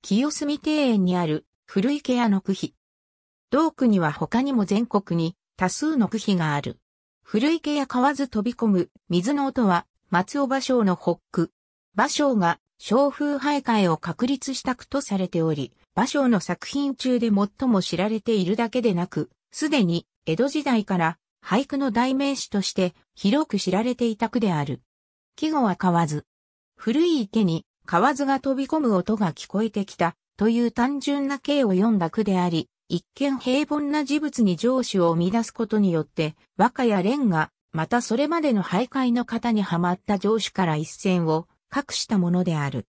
清澄庭園にある古池屋の区碑。同区には他にも全国に多数の区碑がある。古池や川ず飛び込む水の音は松尾芭蕉の北区。芭蕉が小風徘徊を確立した句とされており、芭蕉の作品中で最も知られているだけでなく、すでに江戸時代から俳句の代名詞として広く知られていた句である。季語は河津。古い池に河津が飛び込む音が聞こえてきた、という単純な形を読んだ句であり、一見平凡な事物に上司を生み出すことによって、和歌や蓮が、またそれまでの徘徊の型にはまった上司から一線を、隠したものである。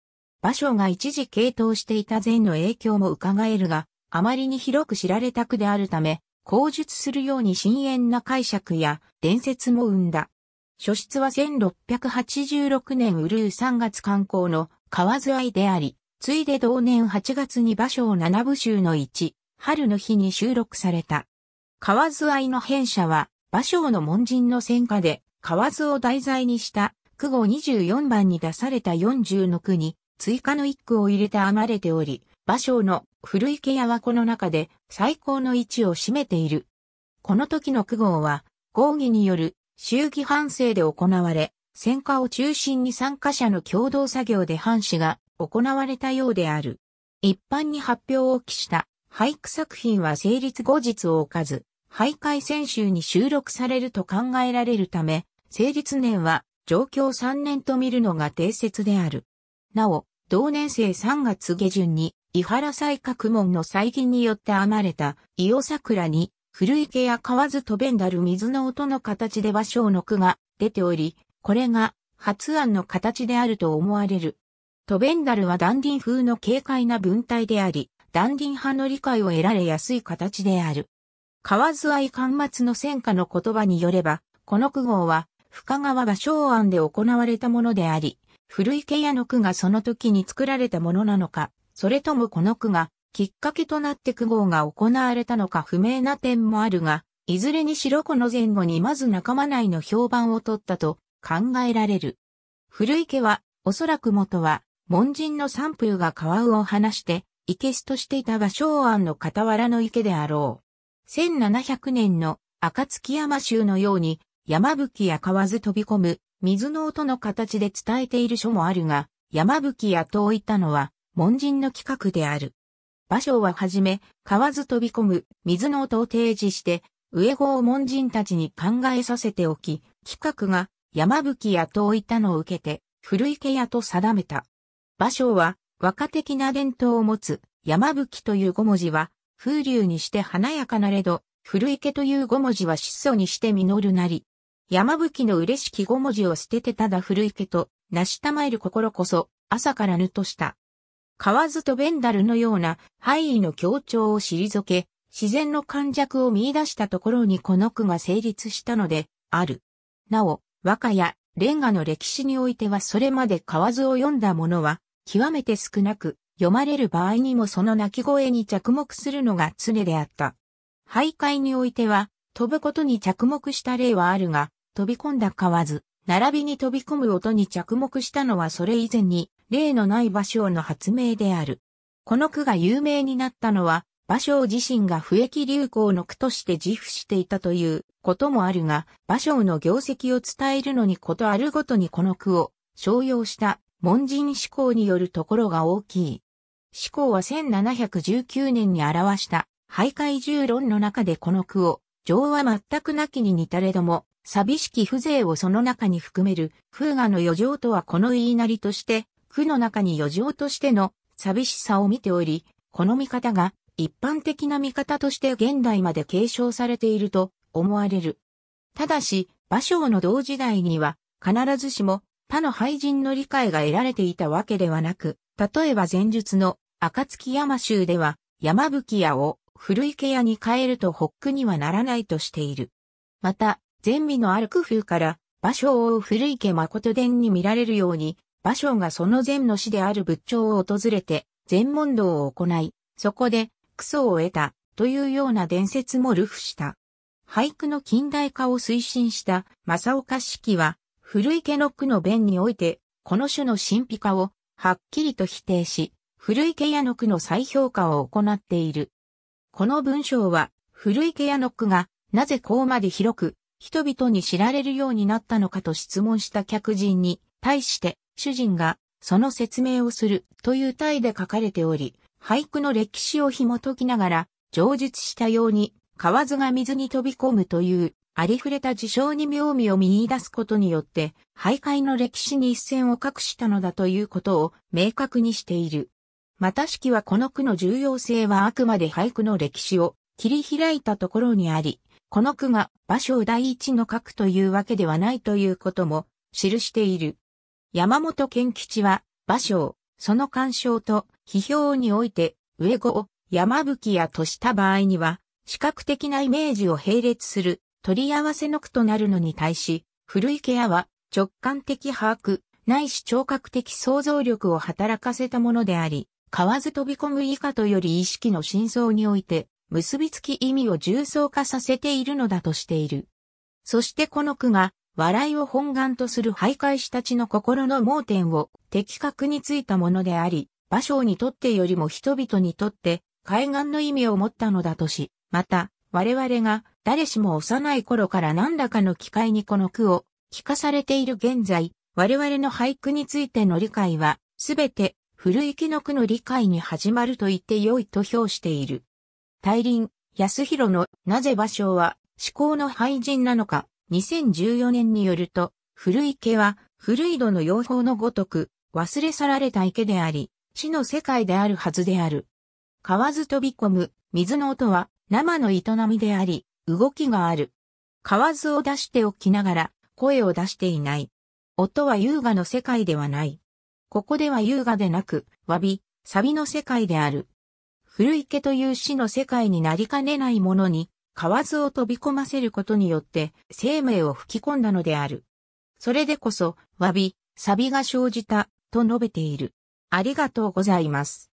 場所が一時傾倒していた禅の影響も伺えるが、あまりに広く知られた句であるため、口述するように深遠な解釈や伝説も生んだ。初出は1686年ウルー3月観光の川津愛であり、ついで同年8月に芭蕉七部集の1、春の日に収録された。河津愛の編者は、芭蕉の門人の戦火で、河津を題材にした、九号24番に出された40の句に、追加の一句を入れて編まれており、芭蕉の古池屋はこの中で最高の位置を占めている。この時の九号は、合議による衆議反省で行われ、戦火を中心に参加者の共同作業で反省が行われたようである。一般に発表を期した俳句作品は成立後日を置かず、徘徊選集に収録されると考えられるため、成立年は状況3年と見るのが定説である。なお、同年生3月下旬に、伊原西閣門の再儀によって編まれた伊予桜に古池や河津とベンダル水の音の形で和尚の句が出ており、これが発案の形であると思われる。トベンダルはダンディン風の軽快な文体であり、ダンディン派の理解を得られやすい形である。河津愛巻末の戦火の言葉によれば、この句号は深川が尚案で行われたものであり、古池屋の句がその時に作られたものなのか、それともこの句がきっかけとなって苦号が行われたのか不明な点もあるが、いずれにしろこの前後にまず仲間内の評判を取ったと考えられる。古池は、おそらく元は、門人の三風が川を離して、生けとしていた場所庵の傍らの池であろう。1700年の暁山州のように、山吹や川ず飛び込む、水の音の形で伝えている書もあるが、山吹や遠いたのは、門人の企画である。馬将ははじめ、河津飛び込む、水の音を提示して、上郷門人たちに考えさせておき、企画が山吹屋と置いたのを受けて、古池屋と定めた。馬将は、和歌的な伝統を持つ、山吹という五文字は、風流にして華やかなれど、古池という五文字は質素にして実るなり。山吹の嬉しき五文字を捨ててただ古池と、成しまえる心こそ、朝からぬとした。河津とベンダルのような範囲の協調を退け、自然の感弱を見出したところにこの句が成立したので、ある。なお、和歌やレンガの歴史においてはそれまで河津を読んだものは、極めて少なく、読まれる場合にもその鳴き声に着目するのが常であった。徘徊においては、飛ぶことに着目した例はあるが、飛び込んだ河津、並びに飛び込む音に着目したのはそれ以前に、例のない芭蕉の発明である。この句が有名になったのは、芭蕉自身が不易流行の句として自負していたということもあるが、芭蕉の業績を伝えるのにことあるごとにこの句を商用した門人思考によるところが大きい。思考は1719年に表した徘徊十論の中でこの句を、情は全くなきに似たれども、寂しき風情をその中に含める、風画の余剰とはこの言いなりとして、句の中に余剰としての寂しさを見ており、この見方が一般的な見方として現代まで継承されていると思われる。ただし、芭蕉の同時代には必ずしも他の俳人の理解が得られていたわけではなく、例えば前述の暁山州では山吹屋を古池屋に変えるとホックにはならないとしている。また、前味のある工夫から、芭蕉を古池誠伝に見られるように、馬匠がその禅の師である仏頂を訪れて、禅問答を行い、そこで、クソを得た、というような伝説も流布した。俳句の近代化を推進した正岡子規は、古池の句の弁において、この種の神秘化を、はっきりと否定し、古池屋の句の再評価を行っている。この文章は、古池屋の句が、なぜこうまで広く、人々に知られるようになったのかと質問した客人に、対して、主人がその説明をするという体で書かれており、俳句の歴史を紐解きながら、上述したように、河津が水に飛び込むという、ありふれた事象に妙味を見出すことによって、徘徊の歴史に一線を画したのだということを明確にしている。また式はこの句の重要性はあくまで俳句の歴史を切り開いたところにあり、この句が場所第一の書くというわけではないということも記している。山本賢吉は、芭蕉、その干渉と、批評において、上語を山吹やとした場合には、視覚的なイメージを並列する、取り合わせの句となるのに対し、古いケアは直感的把握、ないし聴覚的想像力を働かせたものであり、買わず飛び込む以下とより意識の真相において、結びつき意味を重層化させているのだとしている。そしてこの句が、笑いを本願とする徘徊師たちの心の盲点を的確についたものであり、芭蕉にとってよりも人々にとって海岸の意味を持ったのだとし、また、我々が誰しも幼い頃から何らかの機会にこの句を聞かされている現在、我々の俳句についての理解は、すべて古池の句の理解に始まると言って良いと評している。大輪、安弘のなぜ芭蕉は思考の廃人なのか2014年によると、古池は古井戸の養蜂のごとく忘れ去られた池であり、死の世界であるはずである。河津飛び込む水の音は生の営みであり、動きがある。河津を出しておきながら声を出していない。音は優雅の世界ではない。ここでは優雅でなく、詫び、サビの世界である。古池という死の世界になりかねないものに、河を飛び込ませることによって生命を吹き込んだのである。それでこそ、わび、錆が生じた、と述べている。ありがとうございます。